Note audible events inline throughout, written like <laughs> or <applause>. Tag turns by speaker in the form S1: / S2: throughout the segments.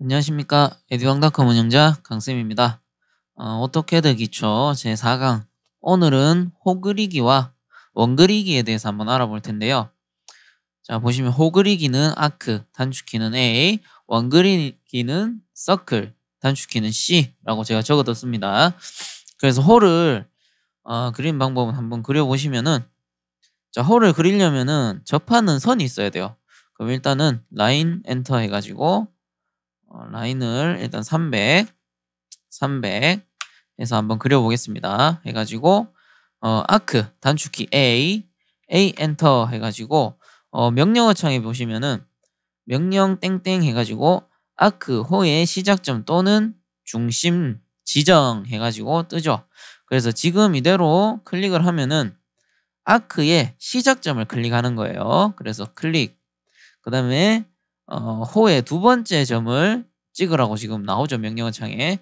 S1: 안녕하십니까 에듀왕닷컴 운영자 강쌤입니다. 어, 어떻게든 기초 제4강 오늘은 호그리기와 원그리기에 대해서 한번 알아볼 텐데요. 자 보시면 호그리기는 아크, 단축키는 A, 원그리기는 서클, 단축키는 C라고 제가 적어뒀습니다. 그래서 홀을 어, 그린 방법은 한번 그려보시면은 자 홀을 그리려면은 접하는 선이 있어야 돼요. 그럼 일단은 라인 엔터 해가지고 어, 라인을 일단 300, 300 해서 한번 그려보겠습니다. 해가지고 어, 아크 단축키 A, A 엔터 해가지고 어, 명령어 창에 보시면은 명령 땡땡 해가지고 아크 호의 시작점 또는 중심 지정 해가지고 뜨죠. 그래서 지금 이대로 클릭을 하면은 아크의 시작점을 클릭하는 거예요. 그래서 클릭 그 다음에 어, 호의 두 번째 점을 찍으라고 지금 나오죠 명령어 창에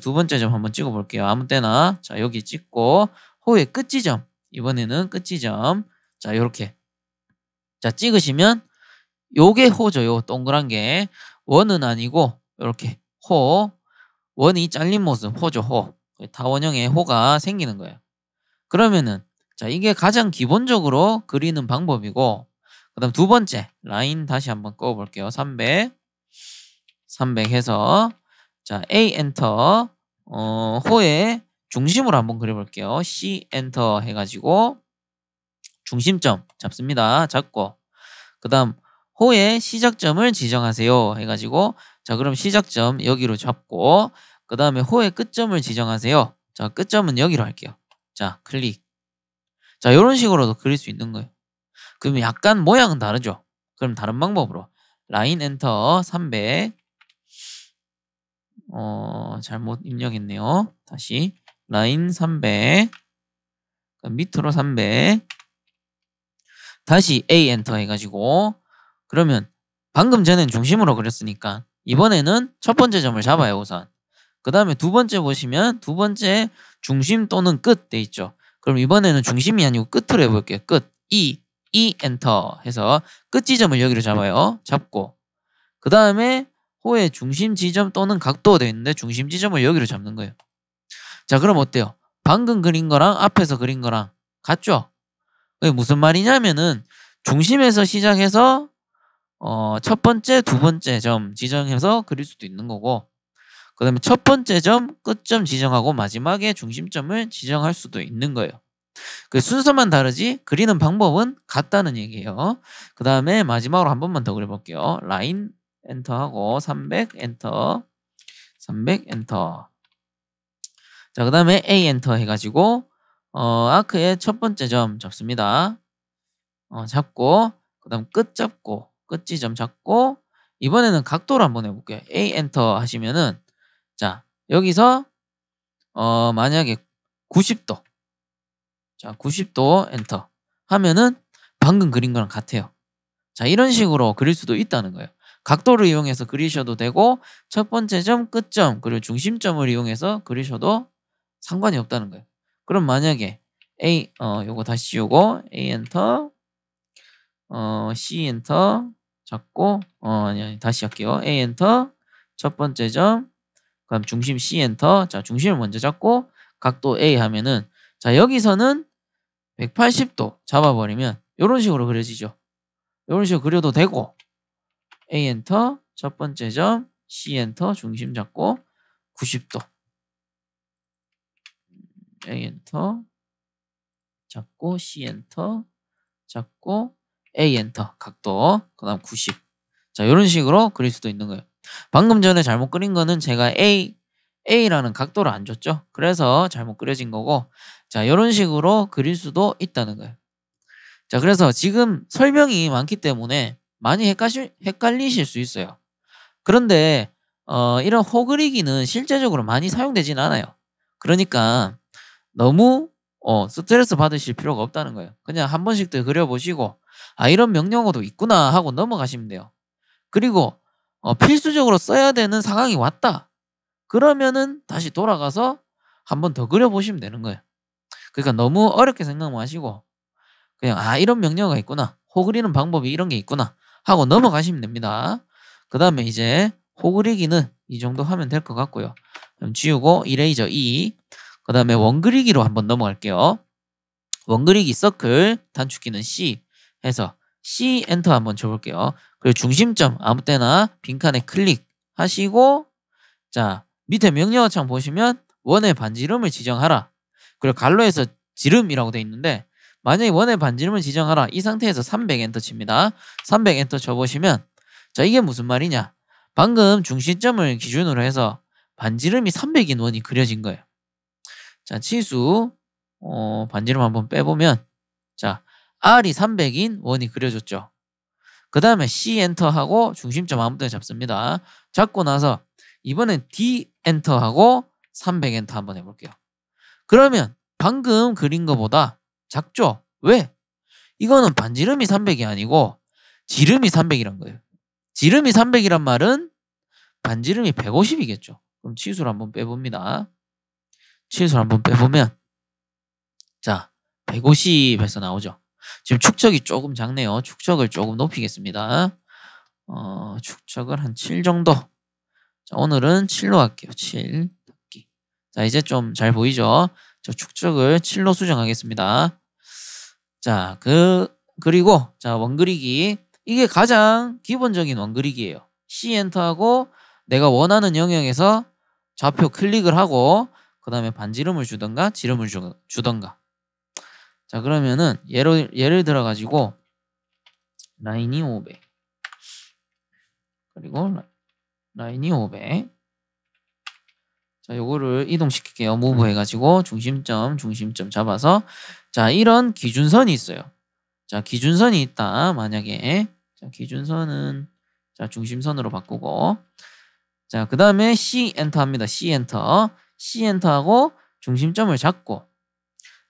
S1: 두 번째 점 한번 찍어 볼게요 아무 때나 자 여기 찍고 호의 끝지점 이번에는 끝지점 자 이렇게 자 찍으시면 요게 호죠 요 동그란 게 원은 아니고 이렇게 호 원이 잘린 모습 호죠 호 다원형의 호가 생기는 거예요 그러면은 자 이게 가장 기본적으로 그리는 방법이고 그 다음 두 번째 라인 다시 한번 꺼볼게요. 300 300 해서 자 A 엔터 어, 호의 중심으로 한번 그려볼게요. C 엔터 해가지고 중심점 잡습니다. 잡고 그 다음 호의 시작점을 지정하세요 해가지고 자 그럼 시작점 여기로 잡고 그 다음에 호의 끝점을 지정하세요 자 끝점은 여기로 할게요 자 클릭 자 이런 식으로도 그릴 수 있는 거예요 그럼 약간 모양은 다르죠. 그럼 다른 방법으로 라인 엔터 300 어, 잘못 입력했네요. 다시 라인 300 밑으로 300 다시 A 엔터 해가지고 그러면 방금 전엔 중심으로 그렸으니까 이번에는 첫 번째 점을 잡아요 우선 그 다음에 두 번째 보시면 두 번째 중심 또는 끝 돼 있죠 그럼 이번에는 중심이 아니고 끝으로 해볼게요 끝 E E 엔터 해서 끝 지점을 여기로 잡아요. 잡고 그 다음에 호의 중심 지점 또는 각도가 되어 있는데 중심 지점을 여기로 잡는 거예요. 자 그럼 어때요? 방금 그린 거랑 앞에서 그린 거랑 같죠? 그게 무슨 말이냐면은 중심에서 시작해서 어, 첫 번째, 두 번째 점 지정해서 그릴 수도 있는 거고 그 다음에 첫 번째 점, 끝점 지정하고 마지막에 중심점을 지정할 수도 있는 거예요. 그 순서만 다르지 그리는 방법은 같다는 얘기예요. 그 다음에 마지막으로 한 번만 더 그려볼게요. 라인 엔터하고 300 엔터 300 엔터 자 그 다음에 A 엔터 해가지고 어, 아크의 첫 번째 점 잡습니다. 어, 잡고 그 다음 끝 잡고 끝 지점 잡고 이번에는 각도를 한번 해볼게요. A 엔터 하시면은 자 여기서 어, 만약에 90도 자 90도 엔터 하면은 방금 그린 거랑 같아요. 자 이런 식으로 그릴 수도 있다는 거예요. 각도를 이용해서 그리셔도 되고 첫 번째 점, 끝점 그리고 중심점을 이용해서 그리셔도 상관이 없다는 거예요. 그럼 만약에 A 어 요거 다시 지우고 A 엔터 어 C 엔터 잡고 어 아니 아니 다시 할게요. A 엔터 첫 번째 점 그럼 중심 C 엔터 자 중심을 먼저 잡고 각도 A 하면은 자 여기서는 180도 잡아버리면 이런 식으로 그려지죠. 이런 식으로 그려도 되고 A 엔터 첫 번째 점 C 엔터 중심 잡고 90도 A 엔터 잡고 C 엔터 잡고 A 엔터 각도 그 다음 90자 이런 식으로 그릴 수도 있는 거예요. 방금 전에 잘못 그린 거는 제가 A A라는 각도를 안 줬죠. 그래서 잘못 그려진 거고 자 이런 식으로 그릴 수도 있다는 거예요. 자 그래서 지금 설명이 많기 때문에 많이 헷갈리, 헷갈리실 수 있어요. 그런데 어, 이런 호그리기는 실제적으로 많이 사용되진 않아요. 그러니까 너무 어, 스트레스 받으실 필요가 없다는 거예요. 그냥 한 번씩 더 그려보시고 아 이런 명령어도 있구나 하고 넘어가시면 돼요. 그리고 어, 필수적으로 써야 되는 상황이 왔다. 그러면은 다시 돌아가서 한 번 더 그려보시면 되는 거예요. 그러니까 너무 어렵게 생각 마시고 그냥 아 이런 명령어가 있구나. 호 그리는 방법이 이런 게 있구나 하고 넘어가시면 됩니다. 그 다음에 이제 호 그리기는 이 정도 하면 될 것 같고요. 그럼 지우고 이레이저 2, e. 그 다음에 원 그리기로 한번 넘어갈게요. 원 그리기 서클, 단축키는 C 해서 C 엔터 한번 줘볼게요. 그리고 중심점 아무 때나 빈칸에 클릭하시고 자 밑에 명령어창 보시면 원의 반지름을 지정하라. 그리고 갈로에서 지름이라고 되어 있는데 만약에 원의 반지름을 지정하라. 이 상태에서 300 엔터 칩니다. 300 엔터 쳐보시면 자 이게 무슨 말이냐. 방금 중심점을 기준으로 해서 반지름이 300인 원이 그려진 거예요. 자 치수 어, 반지름 한번 빼보면 자 R이 300인 원이 그려졌죠. 그 다음에 C 엔터하고 중심점 아무 때나 잡습니다. 잡고 나서 이번엔 D 엔터하고 300 엔터 한번 해볼게요. 그러면 방금 그린 것보다 작죠? 왜? 이거는 반지름이 300이 아니고 지름이 300이란 거예요. 지름이 300이란 말은 반지름이 150이겠죠. 그럼 치수를 한번 빼봅니다. 치수를 한번 빼보면 자 150에서 나오죠. 지금 축적이 조금 작네요. 축적을 조금 높이겠습니다. 어, 축적을 한 7 정도 자, 오늘은 7로 할게요. 7 닫기. 자, 이제 좀 잘 보이죠? 저 축적을 7로 수정하겠습니다. 자, 그, 그리고, 자, 원그리기 이게 가장 기본적인 원그리기예요 C 엔터하고 내가 원하는 영역에서 좌표 클릭을 하고, 그 다음에 반지름을 주던가, 지름을 주, 주던가. 자, 그러면은, 예를, 예를 들어가지고, 라인이 500. 그리고, 라인. 라인이 500. 자, 요거를 이동시킬게요. 무브 해가지고 중심점, 중심점 잡아서 자, 이런 기준선이 있어요. 자, 기준선이 있다. 만약에 자, 기준선은 자, 중심선으로 바꾸고 자, 그 다음에 C 엔터 합니다. C 엔터. C 엔터하고 중심점을 잡고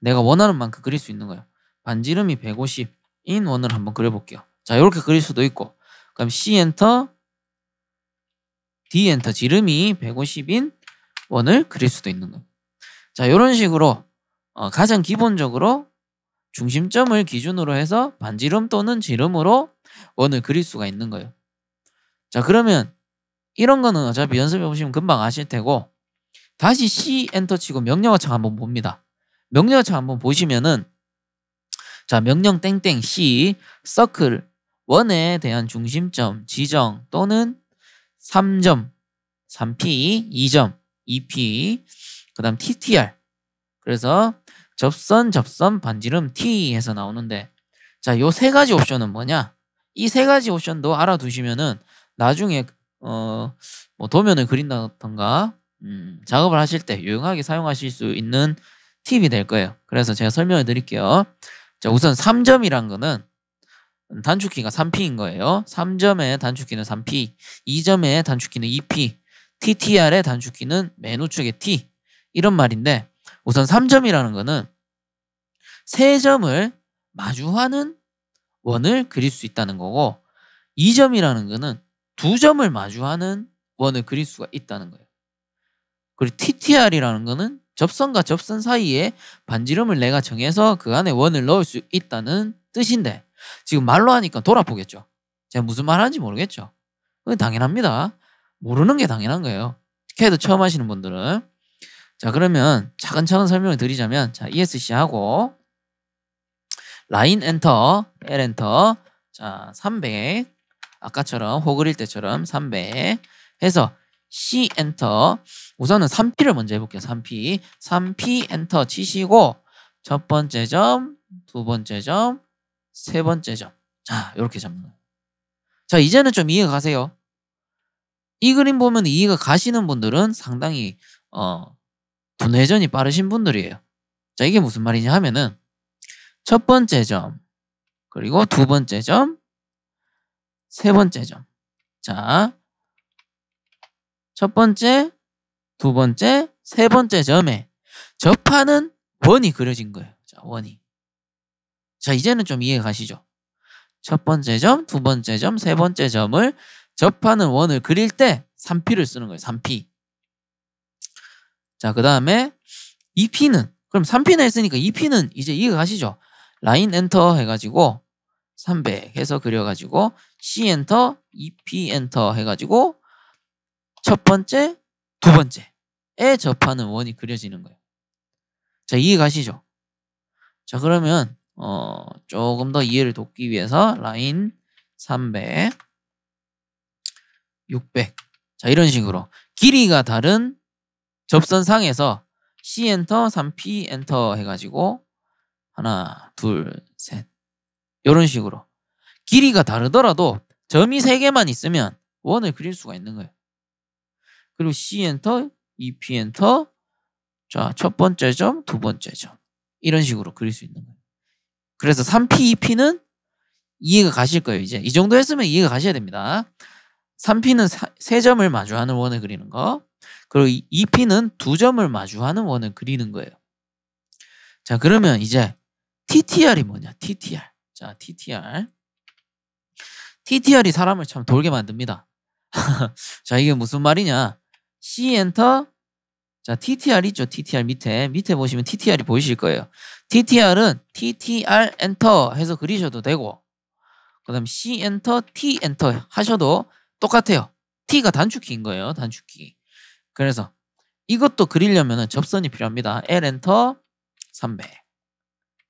S1: 내가 원하는 만큼 그릴 수 있는 거예요. 반지름이 150인 원을 한번 그려볼게요. 자, 이렇게 그릴 수도 있고 그럼 C 엔터 D 엔터 지름이 150인 원을 그릴 수도 있는 거예요. 자, 이런 식으로 어, 가장 기본적으로 중심점을 기준으로 해서 반지름 또는 지름으로 원을 그릴 수가 있는 거예요. 자, 그러면 이런 거는 어차피 연습해 보시면 금방 아실 테고 다시 C 엔터 치고 명령어창 한번 봅니다. 명령어창 한번 보시면은 자, 명령 땡땡 C 서클 원에 대한 중심점 지정 또는 3점, 3P, 2점, 2P, 그 다음 TTR. 그래서 접선, 접선, 반지름 T 해서 나오는데 자, 요 세 가지 옵션은 뭐냐? 이 세 가지 옵션도 알아두시면은 나중에 어, 뭐 도면을 그린다던가 음, 작업을 하실 때 유용하게 사용하실 수 있는 팁이 될 거예요. 그래서 제가 설명을 드릴게요. 자, 우선 3점이란 거는 단축키가 3P인 거예요. 3점의 단축키는 3P, 2점의 단축키는 2P, TTR의 단축키는 맨 우측의 T 이런 말인데 우선 3점이라는 거는 3 점을 마주하는 원을 그릴 수 있다는 거고 2점이라는 거는 2 점을 마주하는 원을 그릴 수가 있다는 거예요. 그리고 TTR이라는 거는 접선과 접선 사이에 반지름을 내가 정해서 그 안에 원을 넣을 수 있다는 뜻인데 지금 말로 하니까 돌아보겠죠. 제가 무슨 말 하는지 모르겠죠. 그건 당연합니다. 모르는 게 당연한 거예요. 특히도 처음 하시는 분들은. 자, 그러면 차근차근 설명을 드리자면, 자, ESC하고, 라인 엔터, L 엔터, 자, 300, 아까처럼, 호그릴 때처럼 300 해서 C 엔터, 우선은 3P를 먼저 해볼게요. 3P. 3P 엔터 치시고, 첫 번째 점, 두 번째 점, 세 번째 점. 자, 이렇게 잡는 거예요. 자, 이제는 좀 이해가 가세요. 이 그림 보면 이해가 가시는 분들은 상당히 어, 분회전이 빠르신 분들이에요. 자, 이게 무슨 말이냐 하면은 첫 번째 점, 그리고 두 번째 점, 세 번째 점. 자, 첫 번째, 두 번째, 세 번째 점에 접하는 원이 그려진 거예요. 자, 원이. 자, 이제는 좀 이해 가시죠? 첫 번째 점, 두 번째 점, 세 번째 점을 접하는 원을 그릴 때 3P를 쓰는 거예요. 3P. 자, 그 다음에 2P는, 그럼 3P나 했으니까 2P는 이제 이해 가시죠? 라인 엔터 해가지고 300 해서 그려가지고 C 엔터, e p 엔터 해가지고 첫 번째, 두 번째에 접하는 원이 그려지는 거예요. 자, 이해 가시죠? 자, 그러면 어, 조금 더 이해를 돕기 위해서 라인 300, 600. 자, 이런 식으로 길이가 다른 접선상에서 C 엔터, 3P 엔터 해가지고 하나, 둘, 셋. 이런 식으로 길이가 다르더라도 점이 3개만 있으면 원을 그릴 수가 있는 거예요. 그리고 C 엔터, E P 엔터. 자, 첫 번째 점, 두 번째 점. 이런 식으로 그릴 수 있는 거예요. 그래서 3P, 2P는 이해가 가실 거예요. 이제 이 정도 했으면 이해가 가셔야 됩니다. 3P는 사, 세 점을 마주하는 원을 그리는 거, 그리고 2P는 두 점을 마주하는 원을 그리는 거예요. 자, 그러면 이제 TTR이 뭐냐? TTR. 자, TTR. TTR이 사람을 참 돌게 만듭니다. <laughs> 자, 이게 무슨 말이냐? C 엔터 자, TTR 있죠? TTR 밑에. 밑에 보시면 TTR이 보이실 거예요. TTR은 TTR 엔터 해서 그리셔도 되고, 그 다음 C 엔터, T 엔터 하셔도 똑같아요. T가 단축키인 거예요. 단축키. 그래서 이것도 그리려면 접선이 필요합니다. L 엔터, 3배.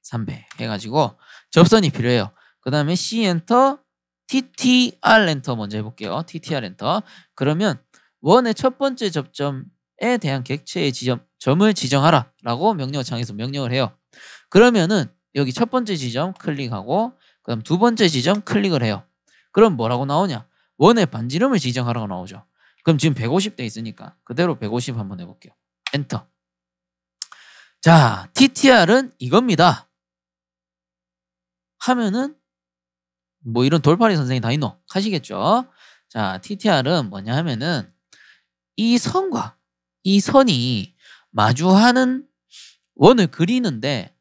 S1: 3배 해가지고 접선이 필요해요. 그 다음에 C 엔터, TTR 엔터 먼저 해볼게요. TTR 엔터. 그러면 원의 첫 번째 접점 에 대한 객체의 지점, 점을 지정하라라고 명령어창에서 명령을 해요. 그러면은 여기 첫 번째 지점 클릭하고 그다음 두 번째 지점 클릭을 해요. 그럼 뭐라고 나오냐? 원의 반지름을 지정하라고 나오죠. 그럼 지금 150대 있으니까 그대로 150 한번 해볼게요. 엔터. 자, TTR은 이겁니다. 하면은 뭐 이런 돌팔이 선생이 다 있노 하시겠죠. 자, TTR은 뭐냐 하면은 이 선과 이 선이 마주하는 원을 그리는데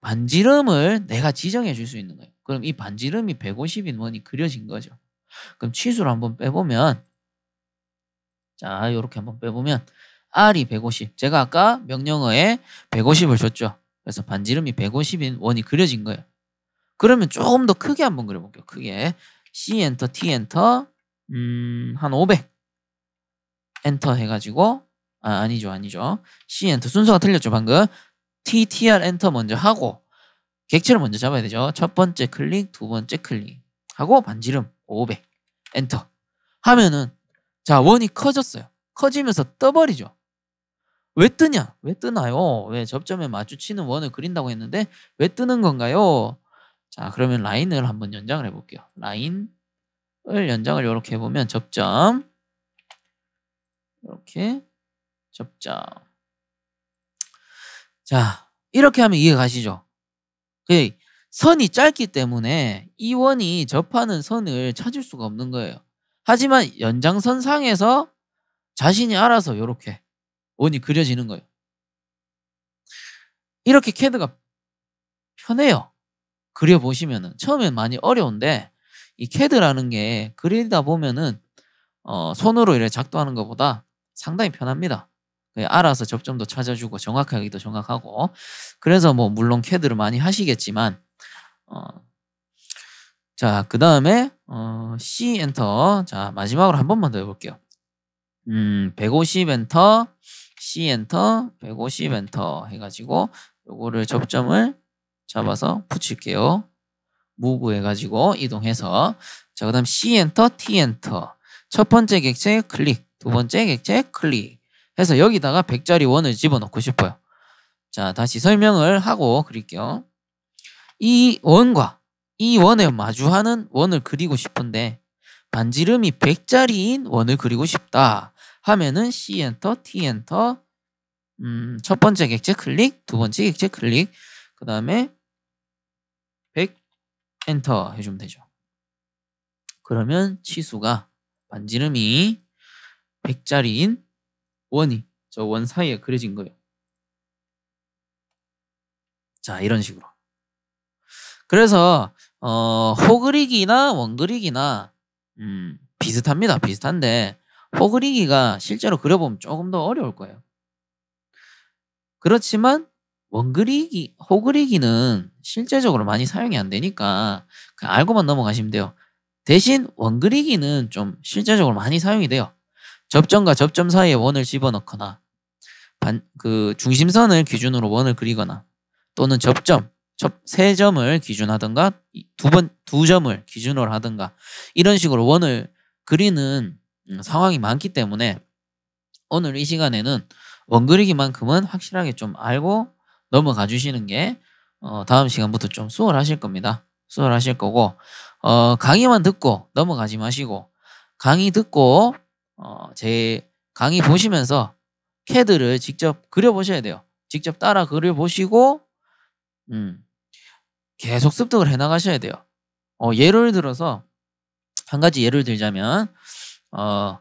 S1: 반지름을 내가 지정해 줄 수 있는 거예요. 그럼 이 반지름이 150인 원이 그려진 거죠. 그럼 치수를 한번 빼보면 자 이렇게 한번 빼보면 R이 150 제가 아까 명령어에 150을 줬죠. 그래서 반지름이 150인 원이 그려진 거예요. 그러면 조금 더 크게 한번 그려볼게요. 크게 C 엔터 T 엔터 음, 한 500. 엔터 해가지고 아 아니죠 아니죠 C 엔터 순서가 틀렸죠 방금 TTR 엔터 먼저 하고 객체를 먼저 잡아야 되죠 첫 번째 클릭 두 번째 클릭 하고 반지름 500 엔터 하면은 자 원이 커졌어요 커지면서 떠버리죠 왜 뜨냐 왜 뜨나요 왜 접점에 마주치는 원을 그린다고 했는데 왜 뜨는 건가요 자 그러면 라인을 한번 연장을 해볼게요 라인을 연장을 이렇게 해보면 접점 이렇게 접자 자, 이렇게 하면 이해 가시죠? 그 선이 짧기 때문에 이 원이 접하는 선을 찾을 수가 없는 거예요. 하지만 연장선 상에서 자신이 알아서 이렇게 원이 그려지는 거예요. 이렇게 캐드가 편해요. 그려보시면은 처음엔 많이 어려운데 이 캐드라는 게 그리다 보면은 어, 손으로 이렇게 작동하는 것보다 상당히 편합니다. 예, 알아서 접점도 찾아주고 정확하기도 정확하고 그래서 뭐 물론 캐드를 많이 하시겠지만 어자그 다음에 어 C 엔터 자 마지막으로 한 번만 더 해볼게요 음150 엔터 C 엔터 150 엔터 해가지고 요거를 접점을 잡아서 붙일게요 무브 해가지고 이동해서 자그 다음 C 엔터 T 엔터 첫 번째 객체 클릭 두 번째 객체클릭 해서 여기다가 100짜리 원을 집어넣고 싶어요. 자 다시 설명을 하고 그릴게요. 이 원과 이 원에 마주하는 원을 그리고 싶은데 반지름이 100짜리인 원을 그리고 싶다 하면은 C 엔터, T 엔터 음, 첫 번째 객체 클릭, 두 번째 객체 클릭 그 다음에 100 엔터 해주면 되죠. 그러면 치수가 반지름이 1 0 0자리인 원이 저 원 사이에 그려진 거예요. 자, 이런 식으로. 그래서 어, 호그리기나원그리기나 음, 비슷합니다. 비슷한데 호그리기가 실제로 그려보면 조금 더 어려울 거예요. 그렇지만 원그리기호그리기는 실제적으로 많이 사용이 안 되니까 알고만 넘어가시면 돼요. 대신 원그리기는좀 실제적으로 많이 사용이 돼요. 접점과 접점 사이에 원을 집어넣거나 반, 그 중심선을 기준으로 원을 그리거나 또는 접점, 접, 세 점을 기준하든가 두 번, 두 점을 기준으로 하든가 이런 식으로 원을 그리는 음, 상황이 많기 때문에 오늘 이 시간에는 원 그리기만큼은 확실하게 좀 알고 넘어가 주시는 게 어, 다음 시간부터 좀 수월하실 겁니다. 수월하실 거고 어, 강의만 듣고 넘어가지 마시고 강의 듣고 어, 제 강의 보시면서 캐드를 직접 그려보셔야 돼요. 직접 따라 그려보시고 음, 계속 습득을 해나가셔야 돼요. 어, 예를 들어서 한 가지 예를 들자면 어,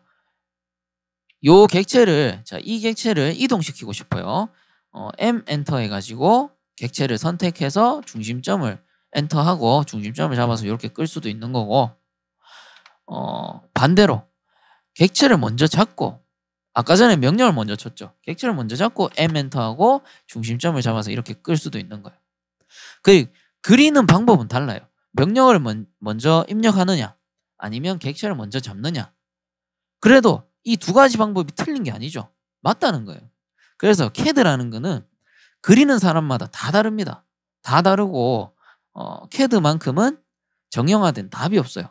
S1: 요 객체를 자, 이 객체를 이동시키고 싶어요. 어, M 엔터 해가지고 객체를 선택해서 중심점을 엔터하고 중심점을 잡아서 이렇게 끌 수도 있는 거고 어, 반대로 객체를 먼저 잡고 아까 전에 명령을 먼저 쳤죠. 객체를 먼저 잡고 M 멘터하고 중심점을 잡아서 이렇게 끌 수도 있는 거예요. 그 그리는 방법은 달라요. 명령을 먼, 먼저 입력하느냐 아니면 객체를 먼저 잡느냐. 그래도 이 두 가지 방법이 틀린 게 아니죠. 맞다는 거예요. 그래서 캐드라는 거는 그리는 사람마다 다 다릅니다. 다 다르고 어, 캐드만큼은 정형화된 답이 없어요.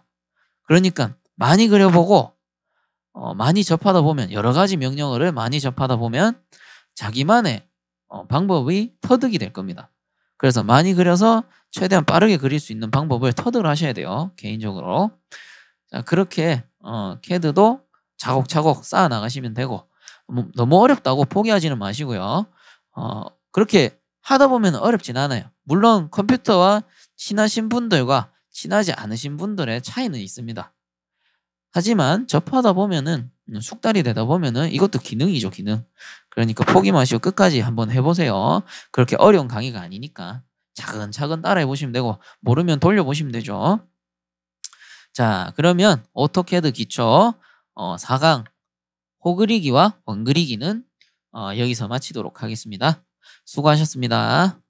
S1: 그러니까 많이 그려보고 어, 많이 접하다 보면 여러 가지 명령어를 많이 접하다 보면 자기만의 어, 방법이 터득이 될 겁니다. 그래서 많이 그려서 최대한 빠르게 그릴 수 있는 방법을 터득을 하셔야 돼요. 개인적으로. 자, 그렇게 어, 캐드도 차곡차곡 쌓아 나가시면 되고 뭐, 너무 어렵다고 포기하지는 마시고요. 어, 그렇게 하다 보면 어렵진 않아요. 물론 컴퓨터와 친하신 분들과 친하지 않으신 분들의 차이는 있습니다. 하지만 접하다 보면은 숙달이 되다 보면은 이것도 기능이죠, 기능. 그러니까 포기 마시고 끝까지 한번 해보세요. 그렇게 어려운 강의가 아니니까 차근차근 따라해 보시면 되고 모르면 돌려보시면 되죠. 자, 그러면 오토캐드 기초 어, 4강 호그리기와 원그리기는 어, 여기서 마치도록 하겠습니다. 수고하셨습니다.